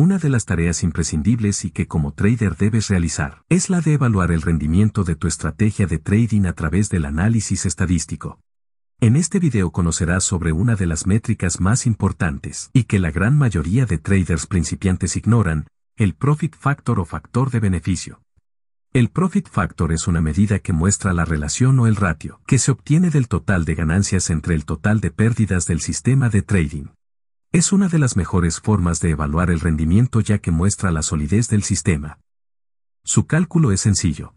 Una de las tareas imprescindibles y que como trader debes realizar es la de evaluar el rendimiento de tu estrategia de trading a través del análisis estadístico. En este video conocerás sobre una de las métricas más importantes y que la gran mayoría de traders principiantes ignoran, el Profit Factor o factor de beneficio. El Profit Factor es una medida que muestra la relación o el ratio que se obtiene del total de ganancias entre el total de pérdidas del sistema de trading. Es una de las mejores formas de evaluar el rendimiento ya que muestra la solidez del sistema. Su cálculo es sencillo.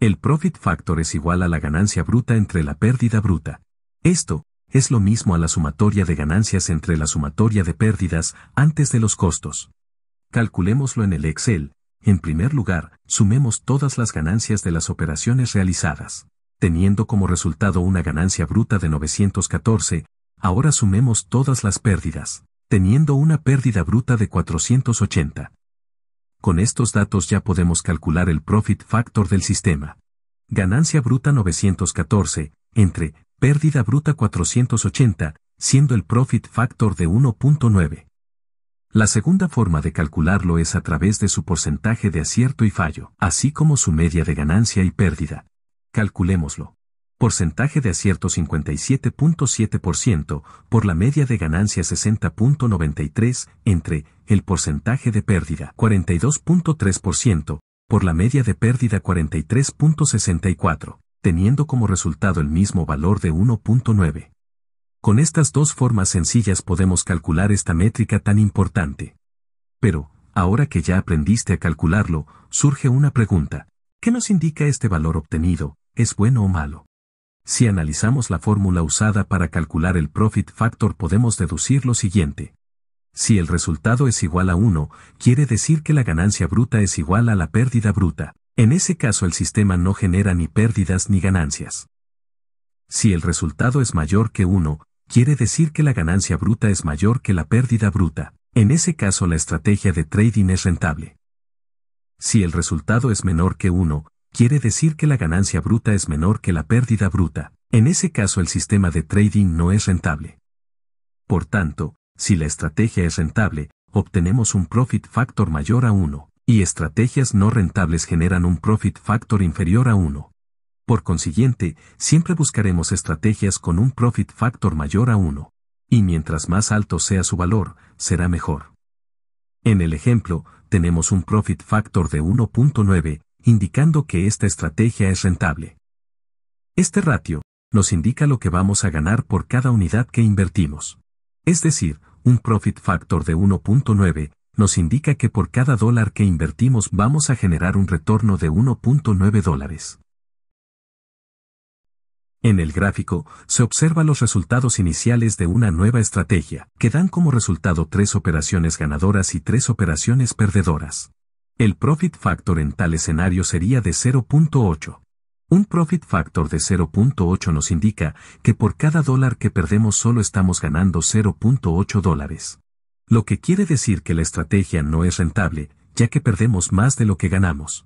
El profit factor es igual a la ganancia bruta entre la pérdida bruta. Esto es lo mismo a la sumatoria de ganancias entre la sumatoria de pérdidas antes de los costos. Calculémoslo en el Excel. En primer lugar, sumemos todas las ganancias de las operaciones realizadas, teniendo como resultado una ganancia bruta de 914, Ahora sumemos todas las pérdidas, teniendo una pérdida bruta de 480. Con estos datos ya podemos calcular el profit factor del sistema. Ganancia bruta 914, entre pérdida bruta 480, siendo el profit factor de 1.9. La segunda forma de calcularlo es a través de su porcentaje de acierto y fallo, así como su media de ganancia y pérdida. Calculémoslo porcentaje de acierto 57.7%, por la media de ganancia 60.93%, entre el porcentaje de pérdida 42.3%, por la media de pérdida 43.64%, teniendo como resultado el mismo valor de 1.9. Con estas dos formas sencillas podemos calcular esta métrica tan importante. Pero, ahora que ya aprendiste a calcularlo, surge una pregunta. ¿Qué nos indica este valor obtenido? ¿Es bueno o malo? Si analizamos la fórmula usada para calcular el profit factor podemos deducir lo siguiente. Si el resultado es igual a 1, quiere decir que la ganancia bruta es igual a la pérdida bruta. En ese caso el sistema no genera ni pérdidas ni ganancias. Si el resultado es mayor que 1, quiere decir que la ganancia bruta es mayor que la pérdida bruta. En ese caso la estrategia de trading es rentable. Si el resultado es menor que 1, quiere decir que la ganancia bruta es menor que la pérdida bruta. En ese caso el sistema de trading no es rentable. Por tanto, si la estrategia es rentable, obtenemos un profit factor mayor a 1, y estrategias no rentables generan un profit factor inferior a 1. Por consiguiente, siempre buscaremos estrategias con un profit factor mayor a 1. Y mientras más alto sea su valor, será mejor. En el ejemplo, tenemos un profit factor de 1.9, indicando que esta estrategia es rentable. Este ratio nos indica lo que vamos a ganar por cada unidad que invertimos. Es decir, un profit factor de 1.9 nos indica que por cada dólar que invertimos vamos a generar un retorno de 1.9 dólares. En el gráfico, se observa los resultados iniciales de una nueva estrategia, que dan como resultado tres operaciones ganadoras y tres operaciones perdedoras. El profit factor en tal escenario sería de 0.8. Un profit factor de 0.8 nos indica que por cada dólar que perdemos solo estamos ganando 0.8 dólares. Lo que quiere decir que la estrategia no es rentable, ya que perdemos más de lo que ganamos.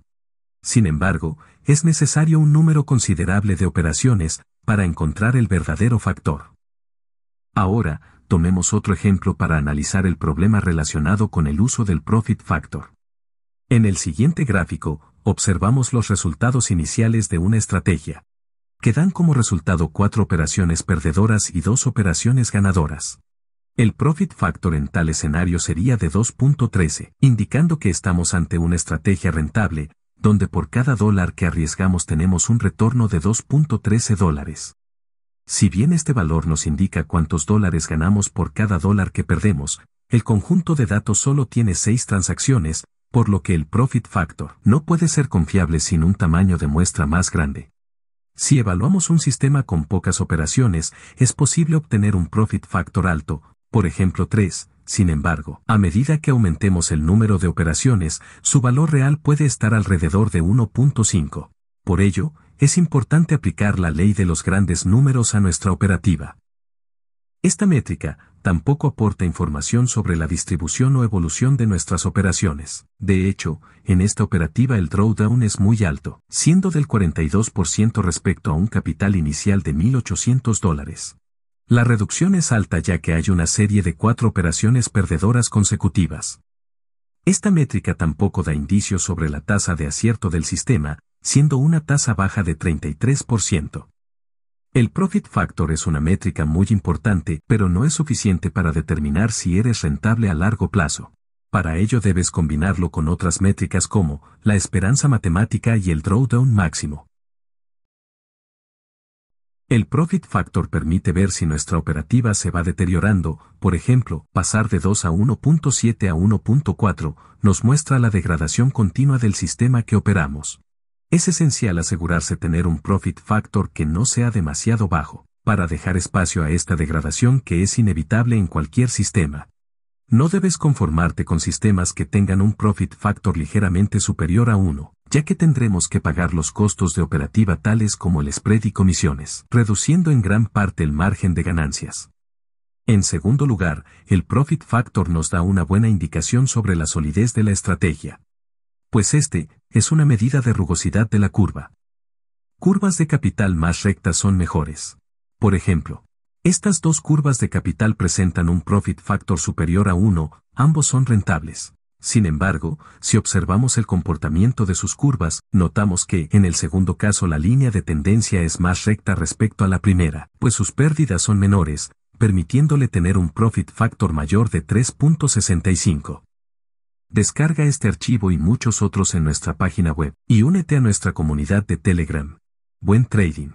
Sin embargo, es necesario un número considerable de operaciones para encontrar el verdadero factor. Ahora, tomemos otro ejemplo para analizar el problema relacionado con el uso del profit factor. En el siguiente gráfico, observamos los resultados iniciales de una estrategia, que dan como resultado cuatro operaciones perdedoras y dos operaciones ganadoras. El profit factor en tal escenario sería de 2.13, indicando que estamos ante una estrategia rentable, donde por cada dólar que arriesgamos tenemos un retorno de 2.13 dólares. Si bien este valor nos indica cuántos dólares ganamos por cada dólar que perdemos, el conjunto de datos solo tiene seis transacciones, por lo que el profit factor no puede ser confiable sin un tamaño de muestra más grande. Si evaluamos un sistema con pocas operaciones, es posible obtener un profit factor alto, por ejemplo 3. Sin embargo, a medida que aumentemos el número de operaciones, su valor real puede estar alrededor de 1.5. Por ello, es importante aplicar la ley de los grandes números a nuestra operativa. Esta métrica tampoco aporta información sobre la distribución o evolución de nuestras operaciones. De hecho, en esta operativa el drawdown es muy alto, siendo del 42% respecto a un capital inicial de 1.800 dólares. La reducción es alta ya que hay una serie de cuatro operaciones perdedoras consecutivas. Esta métrica tampoco da indicios sobre la tasa de acierto del sistema, siendo una tasa baja de 33%. El profit factor es una métrica muy importante, pero no es suficiente para determinar si eres rentable a largo plazo. Para ello debes combinarlo con otras métricas como la esperanza matemática y el drawdown máximo. El profit factor permite ver si nuestra operativa se va deteriorando, por ejemplo, pasar de 2 a 1.7 a 1.4 nos muestra la degradación continua del sistema que operamos. Es esencial asegurarse tener un profit factor que no sea demasiado bajo, para dejar espacio a esta degradación que es inevitable en cualquier sistema. No debes conformarte con sistemas que tengan un profit factor ligeramente superior a uno, ya que tendremos que pagar los costos de operativa tales como el spread y comisiones, reduciendo en gran parte el margen de ganancias. En segundo lugar, el profit factor nos da una buena indicación sobre la solidez de la estrategia, pues este es una medida de rugosidad de la curva. Curvas de capital más rectas son mejores. Por ejemplo, estas dos curvas de capital presentan un profit factor superior a 1, ambos son rentables. Sin embargo, si observamos el comportamiento de sus curvas, notamos que en el segundo caso la línea de tendencia es más recta respecto a la primera, pues sus pérdidas son menores, permitiéndole tener un profit factor mayor de 3.65. Descarga este archivo y muchos otros en nuestra página web y únete a nuestra comunidad de Telegram. Buen trading.